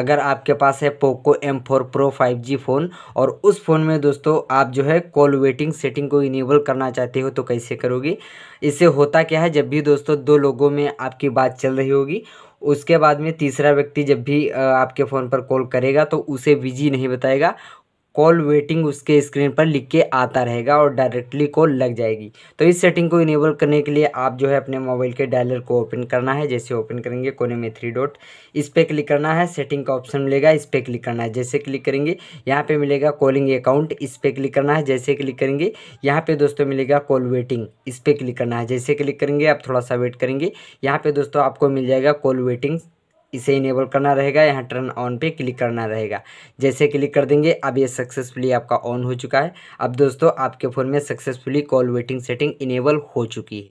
अगर आपके पास है Poco M four pro five G phone और उस फ़ोन में दोस्तों आप जो है कॉल वेटिंग सेटिंग को इनेबल करना चाहते हो तो कैसे करोगे इससे होता क्या है जब भी दोस्तों दो लोगों में आपकी बात चल रही होगी उसके बाद में तीसरा व्यक्ति जब भी आपके फ़ोन पर कॉल करेगा तो उसे बिजी नहीं बताएगा कॉल वेटिंग उसके स्क्रीन पर लिख के आता रहेगा और डायरेक्टली कॉल लग जाएगी तो इस सेटिंग को इनेबल करने के लिए आप जो है अपने मोबाइल के डायलर को ओपन करना है जैसे ओपन करेंगे कोने में थ्री डॉट इस पर क्लिक करना है सेटिंग का ऑप्शन मिलेगा इस पर क्लिक करना है जैसे क्लिक करेंगे यहाँ पर मिलेगा कॉलिंग अकाउंट इस पर क्लिक करना है जैसे क्लिक करेंगे यहाँ पर दोस्तों मिलेगा कॉल वेटिंग इस पर क्लिक करना है जैसे क्लिक करेंगे आप थोड़ा सा वेट करेंगे यहाँ पर दोस्तों आपको मिल जाएगा कॉल वेटिंग इसे इनेबल करना रहेगा यहाँ टर्न ऑन पे क्लिक करना रहेगा जैसे क्लिक कर देंगे अब ये सक्सेसफुली आपका ऑन हो चुका है अब दोस्तों आपके फ़ोन में successfully call waiting setting enable हो चुकी है